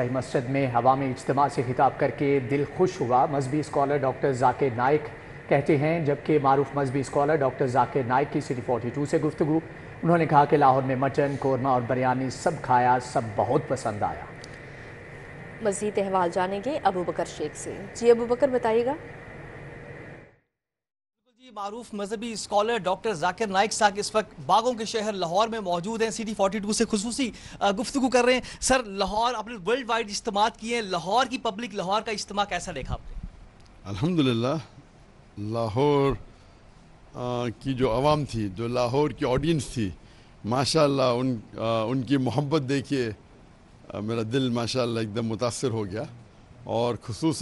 शाही मस्जिद में हवामी इज्तम से खिताब करके दिल खुश हुआ मजहबी स्कॉलर डॉक्टर जाके नायक कहते हैं जबकि मरूफ मजहबी स्कॉलर डॉक्टर जाके नायक की सिटी फोर्टी टू से गुफ्तु उन्होंने कहा कि लाहौर में मटन कौरमा और बिरयानी सब खाया सब बहुत पसंद आया मजीद अहवाल जानेंगे अबू बकर शेख से जी अबू बकर बताइएगा मारूफ मजहबी स्कॉलर डॉक्टर जाकिर नाइक साहब इस वक्त बागों के शहर लाहौर में मौजूद हैं सिटी फोर्टी टू से खसूसी गुफ्तु कर रहे हैं सर लाहौर आपने वर्ल्ड वाइड इज्तम किए हैं लाहौर की पब्लिक लाहौर का इज्तम कैसा देखा आपने अलहमदिल्ला लाहौर की जो आवाम थी जो लाहौर की ऑडियंस थी माशा उन आ, उनकी मोहब्बत देखिए मेरा दिल माशा एकदम मुतासर हो गया और खसूस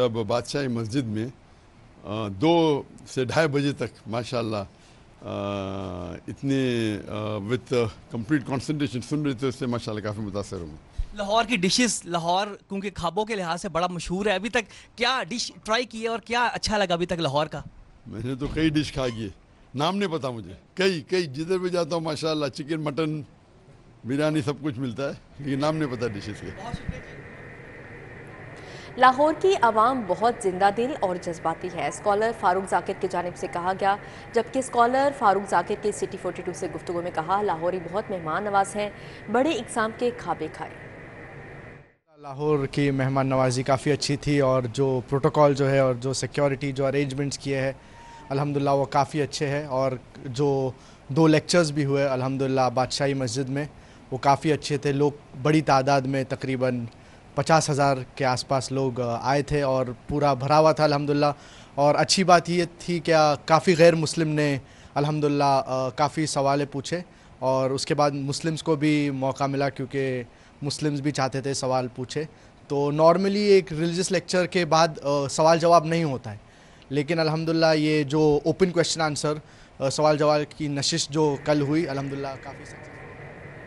जब बादशाह मस्जिद में दो से ढाई बजे तक माशाल्लाह इतने विद कंप्लीट कंसंट्रेशन सुन रहे थे उससे माशाल्लाह काफ़ी मुतासर हूँ लाहौर की डिशेस लाहौर क्योंकि खाबों के लिहाज से बड़ा मशहूर है अभी तक क्या डिश ट्राई की है और क्या अच्छा लगा अभी तक लाहौर का मैंने तो कई डिश खा की नाम नहीं पता मुझे कई कई जिधर भी जाता हूँ माशाल्लाह चिकन मटन बिरयानी सब कुछ मिलता है लेकिन नाम नहीं पता डिशेस के लाहौर की आवाम बहुत जिंदा दिल और जज्बाती है स्कॉलर फारूक जाकिर की जानब से कहा गया जबकि स्कॉलर फारूक जाकिर के सिटी फोर्टी टू से गुफ्तु में कहा लाहौरी बहुत मेहमान नवाज हैं बड़े इकसाम के खाबे खाए लाहौर की मेहमान नवाजी काफ़ी अच्छी थी और जो प्रोटोकॉल जो है और जो सिक्योरिटी जो अरेंजमेंट्स किए हैं अलहमदिल्ला वो काफ़ी अच्छे हैं और जो दो लेक्चर्स भी हुए अलहमदिल्ला बादशाही मस्जिद में वो काफ़ी अच्छे थे लोग बड़ी तादाद में तकरीबन पचास हज़ार के आसपास लोग आए थे और पूरा भरा हुआ था अलहमदिल्ला और अच्छी बात ये थी क्या काफ़ी गैर मुस्लिम ने अलहमदिल्ला काफ़ी सवाल पूछे और उसके बाद मुस्लिम्स को भी मौका मिला क्योंकि मुस्लिम्स भी चाहते थे सवाल पूछे तो नॉर्मली एक रिलीजियस लेक्चर के बाद आ, सवाल जवाब नहीं होता है लेकिन अलहमदिल्ला ये जो ओपन क्वेश्चन आंसर सवाल जवाब की नशिश जो कल हुई अलहमदिल्ला काफ़ी